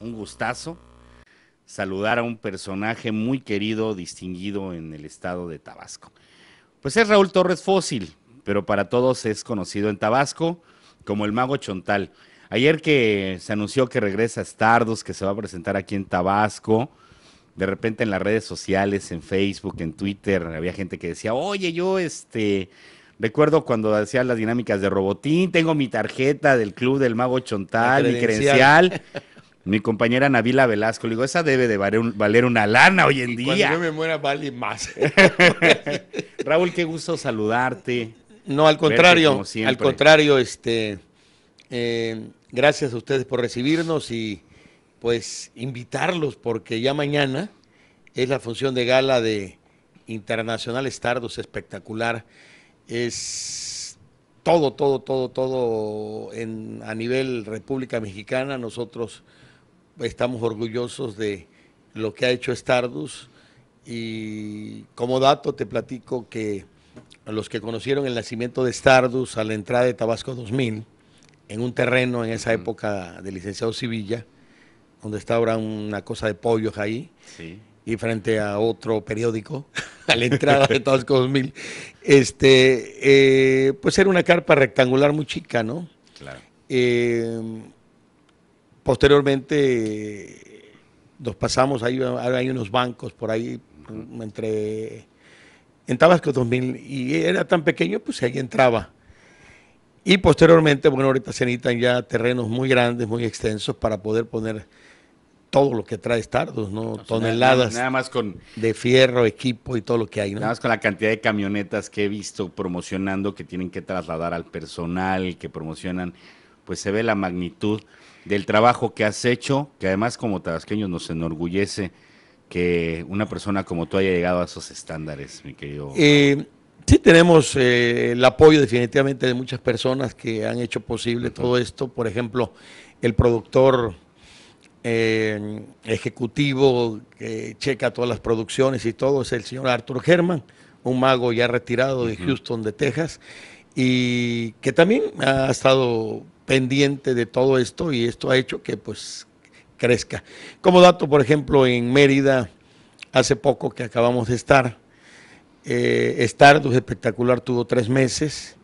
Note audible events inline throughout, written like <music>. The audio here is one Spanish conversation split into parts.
Un gustazo saludar a un personaje muy querido, distinguido en el estado de Tabasco. Pues es Raúl Torres Fósil, pero para todos es conocido en Tabasco como el mago Chontal. Ayer que se anunció que regresa a que se va a presentar aquí en Tabasco, de repente en las redes sociales, en Facebook, en Twitter, había gente que decía, oye, yo este, Recuerdo cuando hacía las dinámicas de robotín, tengo mi tarjeta del club del mago Chontal, mi credencial. <laughs> mi compañera Navila Velasco, le digo, esa debe de valer, una lana hoy en día. Cuando yo me muera vale más. <laughs> Raúl, qué gusto saludarte. No, al contrario, al contrario, este, eh, gracias a ustedes por recibirnos y pues invitarlos porque ya mañana es la función de gala de Internacional Estardos espectacular es todo, todo, todo, todo en, a nivel República Mexicana. Nosotros estamos orgullosos de lo que ha hecho Stardust y como dato te platico que los que conocieron el nacimiento de Stardust a la entrada de Tabasco 2000, en un terreno en esa época de licenciado Civilla donde está ahora una cosa de pollos ahí. Sí y frente a otro periódico <laughs> a la entrada de Tabasco 2000, este, eh, pues era una carpa rectangular muy chica, ¿no? Claro. Eh, posteriormente nos pasamos, hay, unos bancos por ahí, entre, en Tabasco 2000, y era tan pequeño, pues ahí entraba. Y posteriormente, bueno, ahorita se necesitan ya terrenos muy grandes, muy extensos para poder poner todo lo que trae Stardust, ¿no? Pues Toneladas nada, más con, de fierro, equipo y todo lo que hay, Nada más con la cantidad de camionetas que he visto promocionando que tienen que trasladar al personal, que promocionan, pues se ve la magnitud del trabajo que has hecho, que además como tabasqueños nos enorgullece que una persona como tú haya llegado a esos estándares, mi querido. Eh, sí, tenemos eh, el apoyo definitivamente de muchas personas que han hecho posible todo esto. Por ejemplo, el productor eh, ejecutivo que checa todas las producciones y todo es el señor Arthur Herman, un mago ya retirado de Houston, de Texas, y que también ha estado pendiente de todo esto y esto ha hecho que pues crezca. Como dato, por ejemplo, en Mérida, hace poco que acabamos de estar, eh, Stardust Espectacular tuvo tres meses,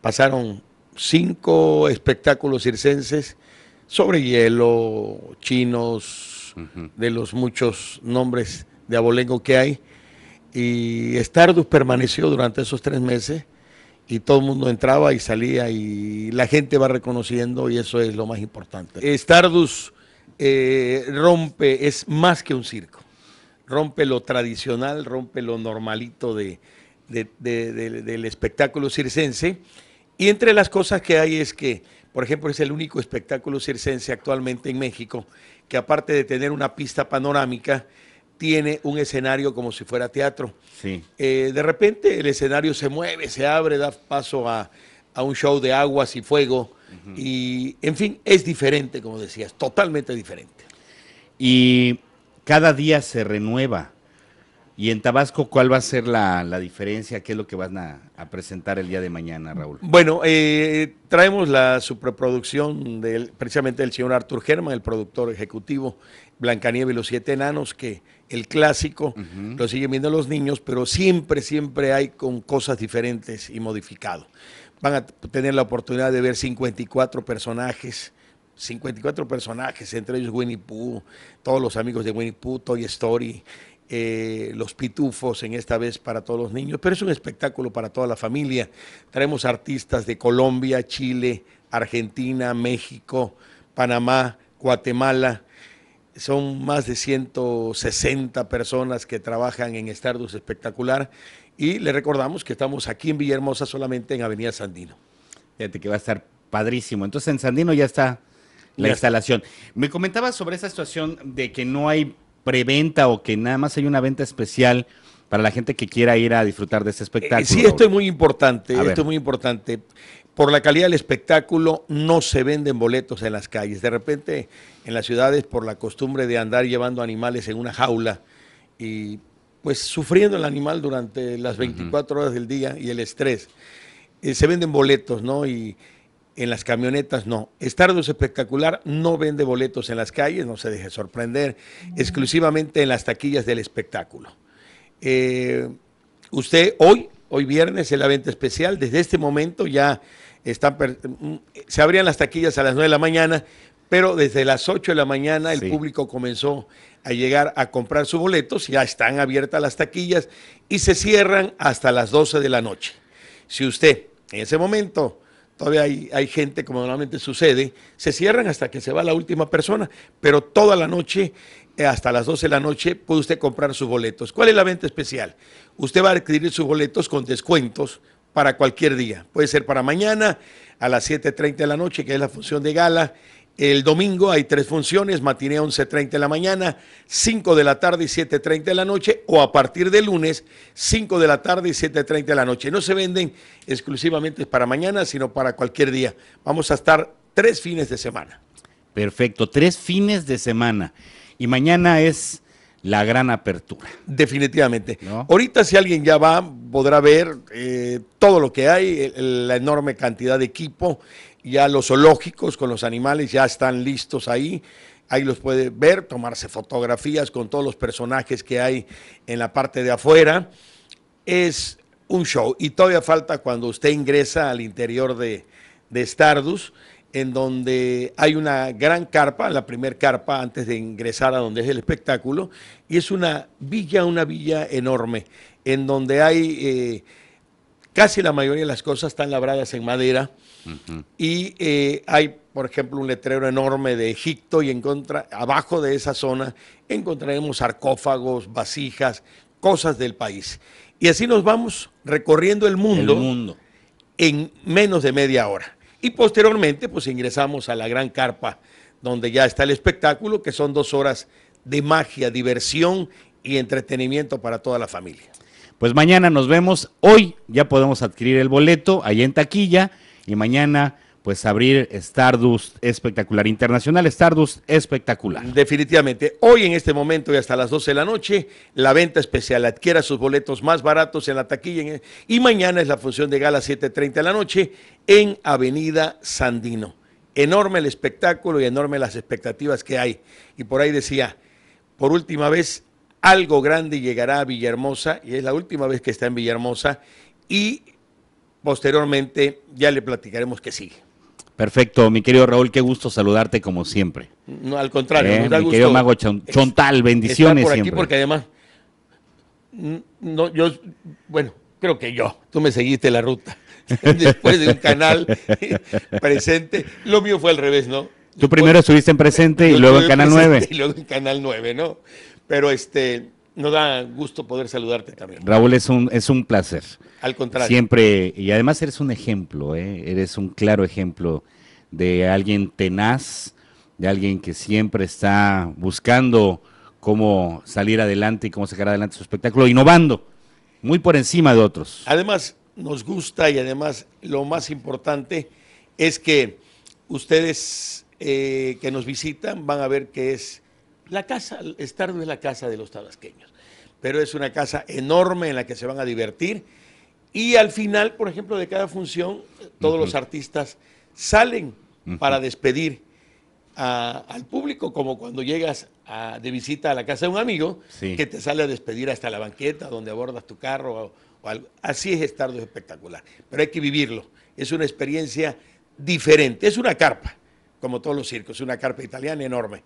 pasaron cinco espectáculos circenses, sobre hielo, chinos, de los muchos nombres de abolengo que hay. Y Stardust permaneció durante esos tres meses y todo el mundo entraba y salía y la gente va reconociendo y eso es lo más importante. Stardust eh, rompe, es más que un circo, rompe lo tradicional, rompe lo normalito de, del espectáculo circense y entre las cosas que hay es que por ejemplo, es el único espectáculo circense actualmente en México que aparte de tener una pista panorámica, tiene un escenario como si fuera teatro. Eh, de repente el escenario se mueve, se abre, da paso a, un show de aguas y fuego. Y, en fin, es diferente, como decías, totalmente diferente. Y cada día se renueva y en Tabasco, ¿cuál va a ser la, diferencia? ¿Qué es lo que van a, presentar el día de mañana, Raúl? Bueno, eh, traemos la superproducción del, precisamente del señor Artur German, el productor ejecutivo, Blancanieve y los Siete Enanos, que el clásico lo siguen viendo los niños, pero siempre, siempre hay con cosas diferentes y modificado. Van a tener la oportunidad de ver 54 personajes, 54 personajes, entre ellos Winnie Pooh, todos los amigos de Winnie Pooh, Toy Story, eh, los pitufos en esta vez para todos los niños, pero es un espectáculo para toda la familia. Traemos artistas de Colombia, Chile, Argentina, México, Panamá, Guatemala. Son más de 160 personas que trabajan en Stardust Espectacular y le recordamos que estamos aquí en Villahermosa solamente en Avenida Sandino. Fíjate que va a estar padrísimo. Entonces en Sandino ya está la instalación. Me comentabas sobre esa situación de que no hay preventa o que nada más hay una venta especial para la gente que quiera ir a disfrutar de este eh, espectáculo? sí, esto es muy importante, esto es muy importante. Por la calidad del espectáculo no se venden boletos en las calles. De repente en las ciudades por la costumbre de andar llevando animales en una jaula y pues sufriendo el animal durante las 24 horas del día y el estrés. Eh, se venden boletos, ¿no? Y en las camionetas no. Estardos Espectacular no vende boletos en las calles, no se deje sorprender, mm. exclusivamente en las taquillas del espectáculo. Eh, usted hoy, hoy viernes, es la venta especial, desde este momento ya están, mm, se abrían las taquillas a las 9 de la mañana, pero desde las 8 de la mañana el público comenzó a llegar a comprar sus boletos, ya están abiertas las taquillas y se cierran hasta las 12 de la noche. Si usted en ese momento todavía hay, gente, como normalmente sucede, se cierran hasta que se va la última persona, pero toda la noche, eh, hasta las 12 de la noche, puede usted comprar sus boletos. ¿Cuál es la venta especial? Usted va a adquirir sus boletos con descuentos para cualquier día. Puede ser para mañana a las 7.30 de la noche, que es la función de gala, el domingo hay tres funciones, matiné 11.30 de la mañana, 5 de la tarde y 7.30 de la noche, o a partir de lunes, 5 de la tarde y 7.30 de la noche. No se venden exclusivamente para mañana, sino para cualquier día. Vamos a estar tres fines de semana. Perfecto, tres fines de semana. Y mañana es la gran apertura. Definitivamente. Ahorita si alguien ya va, podrá ver eh, todo lo que hay, la enorme cantidad de equipo, ya los zoológicos con los animales ya están listos ahí. Ahí los puede ver, tomarse fotografías con todos los personajes que hay en la parte de afuera. Es un show. Y todavía falta cuando usted ingresa al interior de, Stardust, en donde hay una gran carpa, la primer carpa antes de ingresar a donde es el espectáculo. Y es una villa, una villa enorme, en donde hay... Eh, Casi la mayoría de las cosas están labradas en madera y eh, hay, por ejemplo, un letrero enorme de Egipto y en contra, abajo de esa zona encontraremos sarcófagos, vasijas, cosas del país. Y así nos vamos recorriendo el mundo, el mundo. en menos de media hora. Y posteriormente, pues ingresamos a la gran carpa, donde ya está el espectáculo, que son dos horas de magia, diversión y entretenimiento para toda la familia. Pues mañana nos vemos. Hoy ya podemos adquirir el boleto ahí en taquilla y mañana pues abrir Stardust Espectacular Internacional, Stardust Espectacular. Definitivamente. Hoy en este momento y hasta las 12 de la noche, la venta especial adquiera sus boletos más baratos en la taquilla y mañana es la función de gala 7.30 de la noche en Avenida Sandino. Enorme el espectáculo y enorme las expectativas que hay. Y por ahí decía, por última vez, algo grande llegará a Villahermosa y es la última vez que está en Villahermosa y posteriormente ya le platicaremos que sigue. Perfecto, mi querido Raúl, qué gusto saludarte como siempre. No, al contrario, eh, mi querido Mago Chontal, bendiciones porque además no yo bueno, creo que yo, tú me seguiste la ruta. <laughs> Después de un canal <laughs> presente, lo mío fue al revés, ¿no? Tú primero estuviste en presente y luego en Canal 9. Y luego en Canal 9, ¿no? Pero este, nos da gusto poder saludarte también. Raúl, es un, es un placer. Al contrario. Siempre, y además eres un ejemplo, ¿eh? eres un claro ejemplo de alguien tenaz, de alguien que siempre está buscando cómo salir adelante y cómo sacar adelante su espectáculo, innovando, muy por encima de otros. Además, nos gusta y además lo más importante es que ustedes eh, que nos visitan van a ver que es la casa, estar es la casa de los tabasqueños, pero es una casa enorme en la que se van a divertir. Y al final, por ejemplo, de cada función, eh, todos los artistas salen para despedir al público, como cuando llegas de visita a la casa de un amigo, que te sale a despedir hasta la banqueta donde abordas tu carro o, algo. Así es Estardo, es espectacular, pero hay que vivirlo. Es una experiencia diferente. Es una carpa, como todos los circos, es una carpa italiana enorme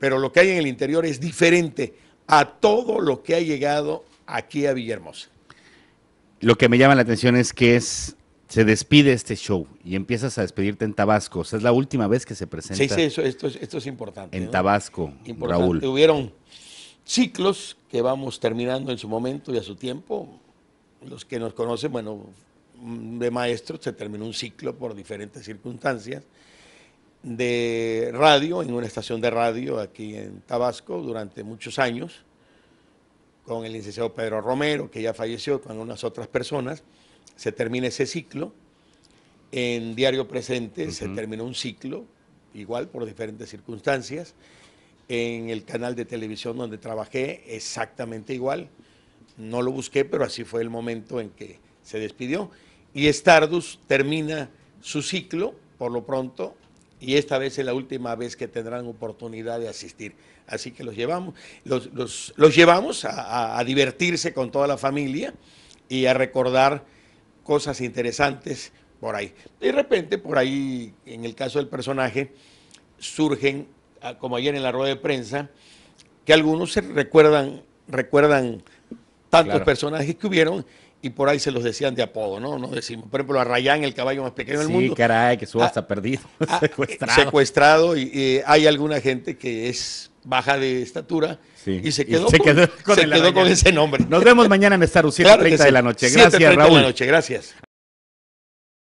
pero lo que hay en el interior es diferente a todo lo que ha llegado aquí a Villahermosa. Lo que me llama la atención es que se despide este show y empiezas a despedirte en Tabasco. O es la última vez que se presenta. Sí, sí, esto, es, importante. En Tabasco, Raúl. Hubieron ciclos que vamos terminando en su momento y a su tiempo. Los que nos conocen, bueno, mm, de maestro se terminó un ciclo por diferentes circunstancias de radio, en una estación de radio aquí en Tabasco durante muchos años, con el licenciado Pedro Romero, que ya falleció, con unas otras personas. Se termina ese ciclo. En Diario Presente se terminó un ciclo, igual por diferentes circunstancias. En el canal de televisión donde trabajé, exactamente igual. No lo busqué, pero así fue el momento en que se despidió. Y Stardust termina su ciclo, por lo pronto, y esta vez es la última vez que tendrán oportunidad de asistir. Así que los llevamos, los, llevamos a, divertirse con toda la familia y a recordar cosas interesantes por ahí. De repente, por ahí, en el caso del personaje, surgen, ah, como ayer en la rueda de prensa, que algunos se recuerdan, recuerdan tantos personajes que hubieron y por ahí se los decían de apodo, ¿no? No decimos, por ejemplo, a Rayán, el caballo más pequeño del mundo. Sí, caray, que suba hasta perdido, <laughs> secuestrado. Secuestrado y eh, hay alguna gente que es baja de estatura y se <laughs> quedó, con, ese nombre. Nos vemos mañana en esta 7.30 de la noche. Gracias, Raúl. de la noche, gracias.